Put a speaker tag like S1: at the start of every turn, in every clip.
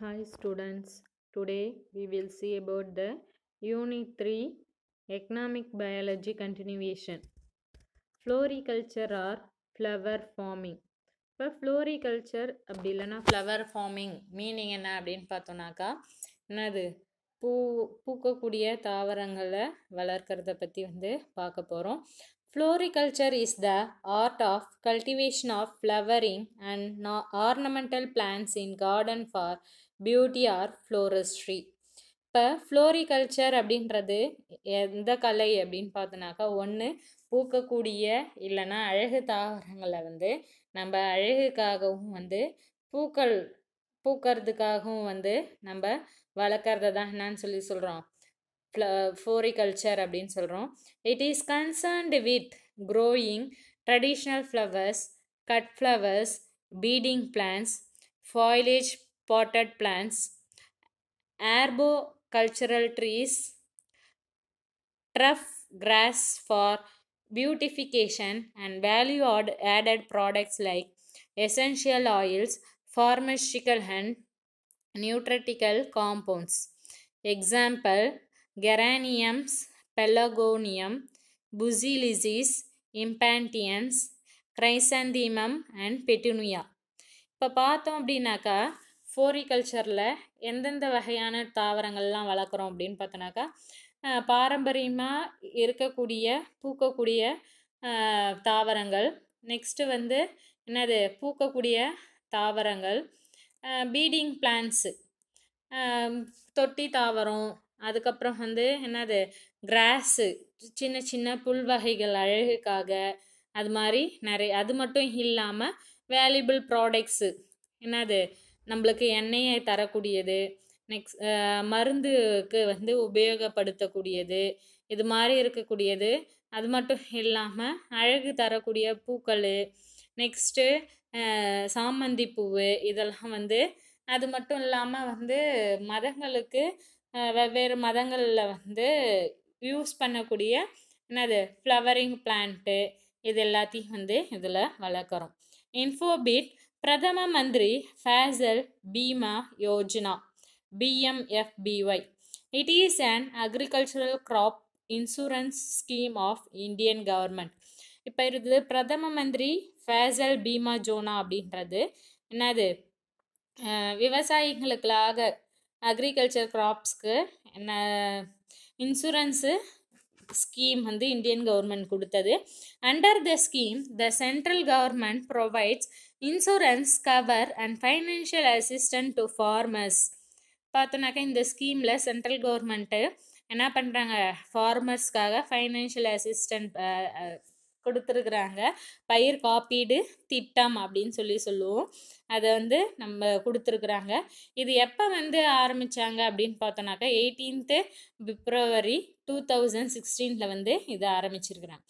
S1: Hi students, today we will see about the Unit 3 Economic Biology Continuation. Floriculture or flower farming. இப்போ floriculture அப்படி இல்லைன்னா flower farming meaning என்ன அப்படின்னு பார்த்தோன்னாக்கா என்னது பூ பூக்கக்கூடிய தாவரங்களை வளர்க்குறத பற்றி வந்து பார்க்க போகிறோம் Floriculture is the art of cultivation of flowering and ornamental plants in garden for beauty or floristry இப்போ ஃப்ளோரிகல்ச்சர் அப்படின்றது எந்த கலை அப்படின்னு பார்த்தோன்னாக்கா ஒன்று பூக்கக்கூடிய இல்லைன்னா அழகு தாவரங்களை வந்து நம்ம அழகுக்காகவும் வந்து பூக்கள் பூக்கிறதுக்காகவும் வந்து நம்ம வளர்க்குறத தான் என்னன்னு சொல்லி சொல்கிறோம் ஃப்ளோரிகல்ச்சர் அப்படின்னு சொல்கிறோம் it is concerned with growing traditional flowers cut flowers bedding plants foliage potted plants, arboricultural trees, turf grass for beautification and value added products like essential oils, pharmaceutical and nutritical compounds. Example Geraniums, Pelargonium, Busilises, Impantians, Chrysanthemum and Petunia. இப்போ பார்த்தோம் அப்படின்னாக்கா ஃபோரிகல்ச்சரில் எந்தெந்த வகையான தாவரங்கள்லாம் வளர்க்குறோம் அப்படின்னு பார்த்தோன்னாக்கா பாரம்பரியமாக இருக்கக்கூடிய பூக்கக்கூடிய தாவரங்கள் நெக்ஸ்ட்டு வந்து என்னது பூக்கக்கூடிய தாவரங்கள் பீடிங் பிளான்ஸு தொட்டி தாவரம் அதுக்கப்புறம் வந்து என்னது கிராஸு சின்ன சின்ன புல் வகைகள் அழகுக்காக அது மாதிரி நிறைய அது மட்டும் இல்லாமல் வேல்யூபிள் ப்ராடக்ட்ஸு என்னது நம்மளுக்கு எண்ணெயை தரக்கூடியது நெக்ஸ்ட் மருந்துக்கு வந்து உபயோகப்படுத்தக்கூடியது இது மாதிரி இருக்கக்கூடியது அது மட்டும் இல்லாமல் அழகு தரக்கூடிய பூக்கள் நெக்ஸ்ட்டு சாமந்தி பூவு இதெல்லாம் வந்து அது மட்டும் இல்லாமல் வந்து மதங்களுக்கு வெவ்வேறு மதங்களில் வந்து யூஸ் பண்ணக்கூடிய என்னது ஃப்ளவரிங் பிளான்ட்டு இது எல்லாத்தையும் வந்து இதில் வளர்க்குறோம் இன்ஃபோபீட் Pradhan Mantri Fasal Bima Yojana PMFBY it is and agricultural crop insurance scheme of Indian government இப்போ இருக்குது பிரதம மந்திரி ஃபேசல் பீமா ஜோனா அப்படின்றது என்னது விவசாயிகளுக்காக அக்ரிகல்ச்சர் க்ராப்ஸ்க்கு என்ன இன்சூரன்ஸு ஸ்கீம் வந்து இந்தியன் கவர்மெண்ட் கொடுத்தது under the scheme the central government provides insurance cover and financial assistant to farmers பார்த்தோன்னாக்கா இந்த ஸ்கீமில் சென்ட்ரல் கவர்மெண்ட்டு என்ன பண்ணுறாங்க ஃபார்மர்ஸ்க்காக ஃபைனான்ஷியல் அசிஸ்டன்ட் கொடுத்துருக்குறாங்க பயிர் காப்பீடு திட்டம் அப்படின்னு சொல்லி சொல்லுவோம் அதை வந்து நம்ம கொடுத்துருக்குறாங்க இது எப்போ வந்து ஆரம்பித்தாங்க அப்படின்னு பார்த்தோன்னாக்கா எயிட்டீன்த்து பிப்ரவரி டூ தௌசண்ட் சிக்ஸ்டீனில் வந்து இதை ஆரம்பிச்சிருக்கிறாங்க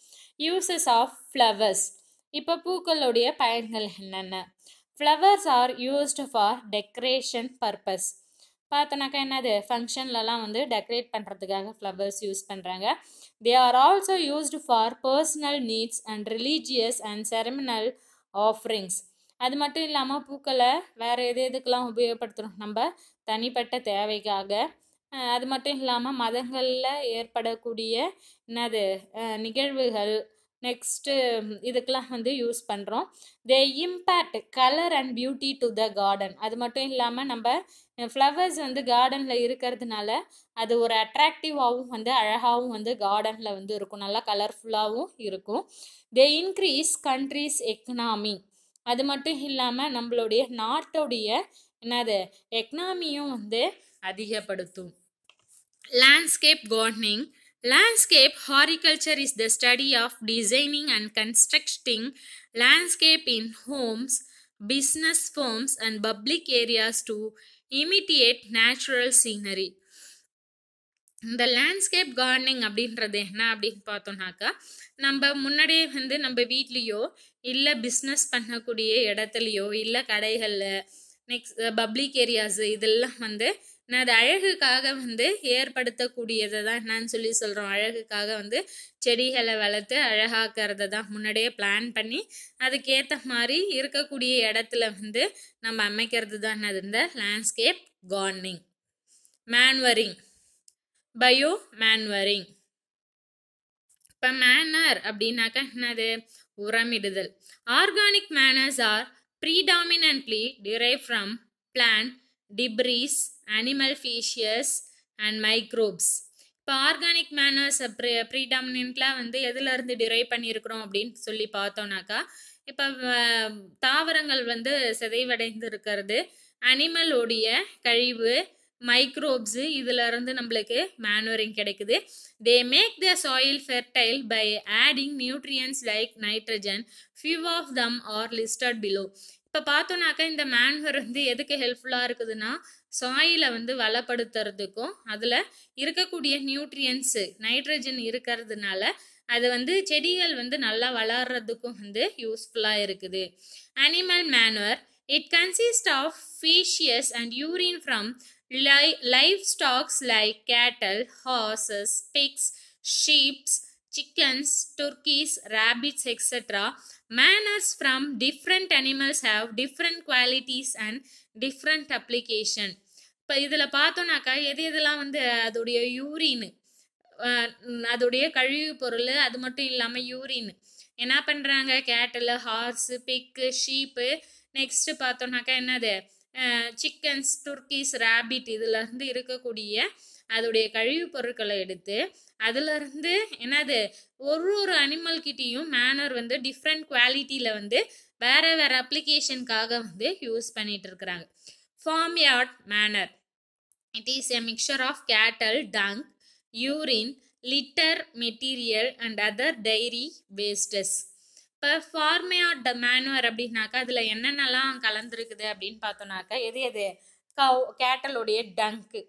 S1: யூசஸ் ஆஃப் ஃப்ளவர்ஸ் இப்போ பூக்களுடைய பயன்கள் என்னென்ன flowers are used for decoration purpose பார்த்தோன்னாக்கா என்னது ஃபங்க்ஷன்லலாம் வந்து டெக்கரேட் பண்ணுறதுக்காக ஃப்ளவர்ஸ் யூஸ் பண்ணுறாங்க they are also used for personal needs and religious and ceremonial offerings அது மட்டும் இல்லாமல் பூக்களை வேறு எது எதுக்கெலாம் உபயோகப்படுத்துகிறோம் நம்ம தனிப்பட்ட தேவைக்காக அது மட்டும் இல்லாமல் மதங்களில் ஏற்படக்கூடிய என்னது நிகழ்வுகள் நெக்ஸ்ட்டு இதுக்கெலாம் வந்து யூஸ் பண்ணுறோம் the impact colour and beauty to the garden அது மட்டும் இல்லாமல் நம்ம ஃப்ளவர்ஸ் வந்து கார்டனில் இருக்கிறதுனால அது ஒரு அட்ராக்டிவாகவும் வந்து அழகாகவும் வந்து கார்டனில் வந்து இருக்கும் நல்லா கலர்ஃபுல்லாகவும் இருக்கும் த இன்க்ரீஸ் கண்ட்ரீஸ் எக்கனாமி அது மட்டும் இல்லாமல் நம்மளுடைய நாட்டோடைய என்னது எக்கனாமியும் வந்து அதிகப்படுத்தும் landscape gardening Landscape horticulture is the study of designing and constructing landscape in homes, business firms, and public areas to imitate natural scenery. இந்த லேண்ட்ஸ்கேப் கார்டனிங் அப்படின்றது என்ன அப்படின்னு பார்த்தோம்னாக்கா நம்ம முன்னாடியே வந்து நம்ம வீட்லேயோ இல்லை பிஸ்னஸ் பண்ணக்கூடிய இடத்துலையோ இல்லை கடைகளில் நெக்ஸ்ட் பப்ளிக் ஏரியாஸ் இதெல்லாம் வந்து நான் அது அழகுக்காக வந்து ஏற்படுத்தக்கூடியதை தான் என்னன்னு சொல்லி சொல்கிறோம் அழகுக்காக வந்து செடிகளை வளர்த்து அழகாக்கிறத தான் முன்னாடியே பிளான் பண்ணி அதுக்கேற்ற மாதிரி இருக்கக்கூடிய இடத்துல வந்து நம்ம அமைக்கிறது தான் என்னது இந்த landscape gardening manuring bio manuring இப்போ மேனர் அப்படின்னாக்கா என்னது உரமிடுதல் organic manures are predominantly derived from plant debris, animal faeces and microbes. இப்போ ஆர்கானிக் மேனர்ஸ் ப்ரீ ப்ரீடாமினாக வந்து எதுலேருந்து டிரைவ் பண்ணியிருக்கிறோம் அப்படின்னு சொல்லி பார்த்தோம்னாக்கா இப்போ தாவரங்கள் வந்து சிதைவடைந்து இருக்கிறது அனிமலோடைய கழிவு மைக்ரோப்ஸு இதிலிருந்து நம்மளுக்கு மேனுவரிங் கிடைக்குது they make the soil fertile by adding nutrients like nitrogen few of them are listed below இப்போ பார்த்தோனாக்கா இந்த மேன்ஹர் வந்து எதுக்கு ஹெல்ப்ஃபுல்லாக இருக்குதுன்னா சாயிலை வந்து வளப்படுத்துறதுக்கும் அதில் இருக்கக்கூடிய நியூட்ரியன்ஸு நைட்ரஜன் இருக்கிறதுனால அது வந்து செடிகள் வந்து நல்லா வளர்கிறதுக்கும் வந்து யூஸ்ஃபுல்லாக இருக்குது animal manure it consist of faeces and urine from லை life stocks like cattle horses pigs sheeps chickens, turkeys, rabbits, etc. Manners from different animals have different qualities and different application. இப்போ இதில் பார்த்தோன்னாக்கா எது எதுலாம் வந்து அதோடைய யூரின் அதோடைய கழிவு பொருள் அது மட்டும் இல்லாமல் யூரின் என்ன பண்ணுறாங்க cattle horse pig sheep next பார்த்தோன்னாக்கா என்னது சிக்கன்ஸ் துர்க்கீஸ் ரேபிட் இதுலேருந்து இருக்கக்கூடிய அதோடைய கழிவுப் பொருட்களை எடுத்து அதுலேருந்து என்னது ஒரு ஒரு அனிமல் கிட்டேயும் மேனர் வந்து டிஃப்ரெண்ட் குவாலிட்டியில் வந்து வேறு வேறு அப்ளிகேஷனுக்காக வந்து யூஸ் பண்ணிகிட்டு இருக்கிறாங்க farm yard manure it is a mixture of cattle dung urine litter material and other dairy wastes இப்போ ஃபார்மையாட் த மேனுவர் அப்படின்னாக்கா அதில் என்னென்னலாம் கலந்துருக்குது அப்படின்னு பார்த்தோன்னாக்கா எது எது கவ் கேட்டலுடைய டங்க்கு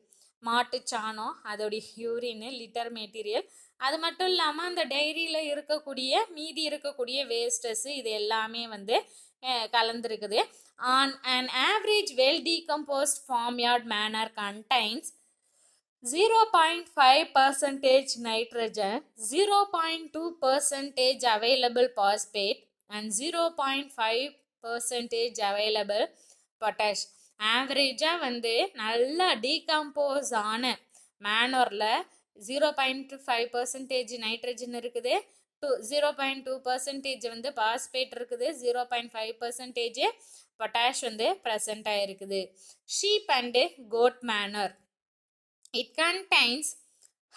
S1: மாட்டு சாணம் அதோடைய யூரின்னு லிட்டர் மெட்டீரியல் அது மட்டும் இல்லாமல் அந்த டைரியில் இருக்கக்கூடிய மீதி இருக்கக்கூடிய வேஸ்டஸ்ஸு இது எல்லாமே வந்து கலந்துருக்குது on an average well decomposed farm yard manure contains zero point five percentage nitrogen zero point two percentage available phosphate and zero point five percentage available potash ஆவரேஜாக வந்து நல்லா டீகாம்போஸ் ஆன மேனோரில் zero point five percentage nitrogen இருக்குது two zero point two percentage வந்து phosphate இருக்குது zero point five percentage potash வந்து present இருக்குது sheep and goat manure it contains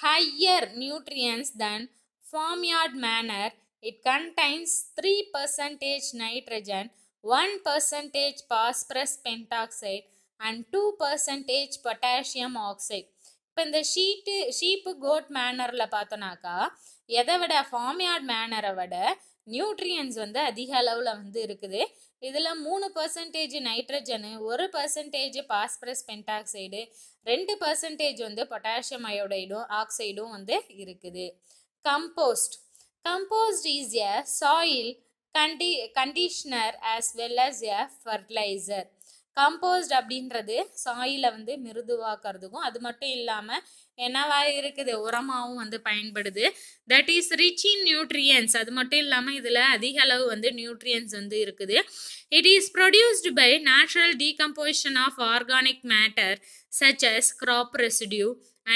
S1: higher nutrients then farmyard manor it contains three percentage nitrogen one percentage phosphorus pentoxide and two percentage potassium oxide இப்போ இந்த sheet sheep goat மேனரில் பார்த்தோன்னாக்கா எதை விட ஃபார்மியார்ட் மேனரை விட nutrients வந்து அதிக அளவில் வந்து இருக்குது இதில் மூணு பர்சன்டேஜ் நைட்ரஜனு ஒரு பர்சன்டேஜ் பாஸ்பரஸ் பென்டாக்சைடு ரெண்டு பர்சன்டேஜ் வந்து பொட்டாசியம் அயோடைடும் ஆக்சைடும் வந்து இருக்குது compost compost is a soil condi conditioner as well as a fertiliser compost அப்படின்றது சாயில வந்து மிருதுவாக்கிறதுக்கும் அது மட்டும் இல்லாமல் என்னவா இருக்குது உரமாகவும் வந்து பயன்படுது that is rich in nutrients அது மட்டும் இல்லாமல் இதில் அதிக அளவு வந்து நியூட்ரியன்ஸ் வந்து இருக்குது it is produced by natural decomposition of organic matter such as crop residue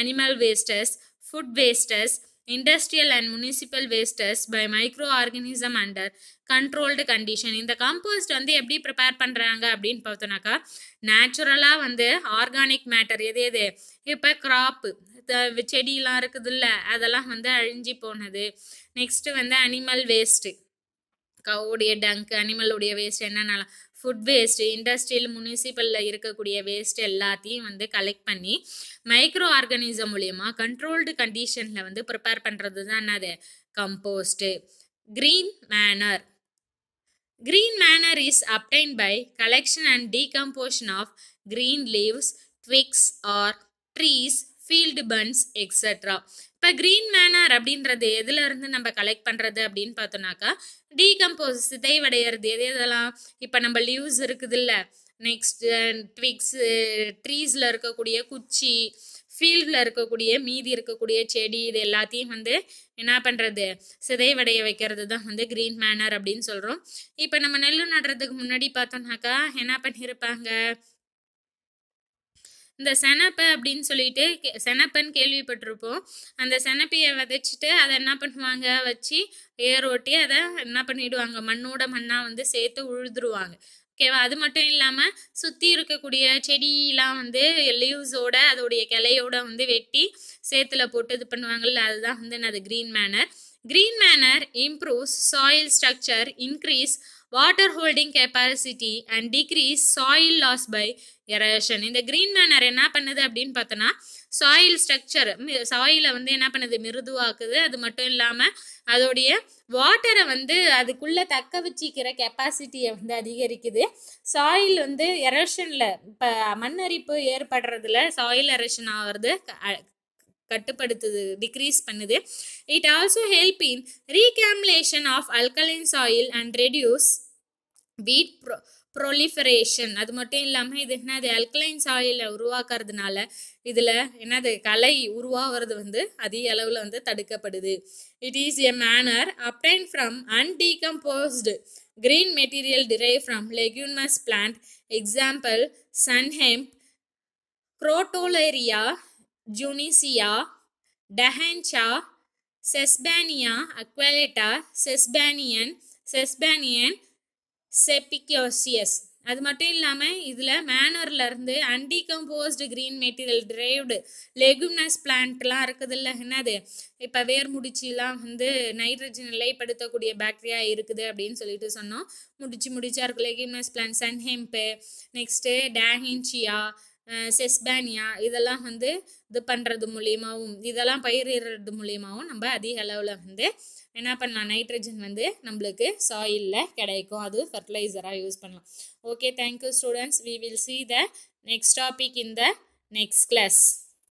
S1: animal wastes food wastes industrial and municipal municipal by microorganism under controlled condition இந்த கம்போஸ்ட் வந்து எப்படி ப்ரிப்பேர் பண்ணுறாங்க அப்படின்னு பார்த்தோன்னாக்கா நேச்சுரலாக வந்து ஆர்கானிக் மேட்டர் எது எது இப்போ கிராப்பு செடியெலாம் இருக்குது இல்லை அதெல்லாம் வந்து அழிஞ்சு போனது நெக்ஸ்ட்டு வந்து அனிமல் வேஸ்ட்டு கவுடைய டங்க் அனிமலுடைய வேஸ்ட் என்னென்னலாம் ஃபுட் வேஸ்ட்டு இண்டஸ்ட்ரியல் முனிசிபலில் இருக்கக்கூடிய வேஸ்ட் எல்லாத்தையும் வந்து கலெக்ட் பண்ணி மைக்ரோ ஆர்கனிசம் மூலியமாக கண்ட்ரோல்டு கண்டிஷனில் வந்து ப்ரிப்பேர் பண்ணுறது தான் என்னது compost green manure green manure is obtained by collection and decomposition of green leaves twigs or trees field bunds extra இப்போ க்ரீன் மேனர் அப்படின்றது எதுலேருந்து நம்ம கலெக்ட் பண்ணுறது அப்படின்னு பார்த்தோம்னாக்கா டீகம்போஸ் சிதைவடைகிறது எது எதெல்லாம் இப்போ நம்ம லீவ்ஸ் இருக்குது இல்லை நெக்ஸ்ட் ட்விக்ஸு ட்ரீஸில் இருக்கக்கூடிய குச்சி ஃபீல்டில் இருக்கக்கூடிய மீதி இருக்கக்கூடிய செடி இது எல்லாத்தையும் வந்து என்ன பண்ணுறது சிதைவடைய வைக்கிறது தான் வந்து க்ரீன் மேனர் அப்படின்னு சொல்கிறோம் இப்போ நம்ம நெல் நடுறதுக்கு முன்னாடி பார்த்தோம்னாக்கா என்ன பண்ணியிருப்பாங்க இந்த செனப்ப அப்படின்னு சொல்லிட்டு செனப்பன்னு கேள்விப்பட்டிருப்போம் அந்த செனப்பையை விதைச்சிட்டு அதை என்ன பண்ணுவாங்க வச்சு ஏர் ஓட்டி அதை என்ன பண்ணிடுவாங்க மண்ணோட மண்ணாக வந்து சேர்த்து உழுதுருவாங்க ஓகேவா அது மட்டும் இல்லாமல் சுற்றி இருக்கக்கூடிய செடியெலாம் வந்து லீவ்ஸோட அதோடைய கிளையோட வந்து வெட்டி சேத்துல போட்டு இது பண்ணுவாங்கள்ல அதுதான் வந்து என்னது green manure green manure improves soil structure increase water holding capacity and decrease soil loss by erosion இந்த green மேனர் என்ன பண்ணுது அப்படின்னு பார்த்தோன்னா சாயில் ஸ்ட்ரக்சர் சாயிலை வந்து என்ன பண்ணுது மிருதுவாக்குது அது மட்டும் இல்லாமல் அதோடைய வாட்டரை வந்து அதுக்குள்ளே தக்க வச்சிக்கிற கெப்பாசிட்டியை வந்து அதிகரிக்குது சாயில் வந்து எரஷனில் இப்போ மண்ணரிப்பு ஏற்படுறதுல சாயில் எரஷன் ஆகிறது கட்டுப்படுத்துது டிக்ரீஸ் பண்ணுது it also help in reclamation of alkaline soil and reduce weed pro proliferation அது மட்டும் இல்லாமல் இது என்னது அல்கலைன் சாயில உருவாக்குறதுனால இதில் என்னது கலை உருவாகிறது வந்து அதிக அளவில் வந்து தடுக்கப்படுது it is a manure obtained from undecomposed green material derived from leguminous plant example sunhemp Crotalaria juncea dhaincha Sesbania aculeata Sesbania Sesbania speciosa அது மட்டும் இல்லாமல் இதில் மேனர்லேருந்து undecomposed green material derived leguminous பிளான்ட்லாம் இருக்குதுல்ல என்னது இப்போ வேர் முடிச்சிலாம் வந்து நைட்ரஜன் நிலைப்படுத்தக்கூடிய பேக்டீரியா இருக்குது அப்படின்னு சொல்லிட்டு சொன்னோம் முடிச்சு முடிச்சா இருக்கு லெகும்னஸ் பிளான்ட் சன்ஹெம்பு நெக்ஸ்ட்டு டேஹின்சியா செஸ்பானியா இதெல்லாம் வந்து இது பண்ணுறது மூலியமாகவும் இதெல்லாம் பயிரிடுறது மூலியமாகவும் நம்ம அதிக அளவில் வந்து என்ன பண்ணலாம் நைட்ரஜன் வந்து நம்மளுக்கு சாயிலில் கிடைக்கும் அது ஃபர்டிலைசராக யூஸ் பண்ணலாம் okay thank you students we will see the next topic in the next class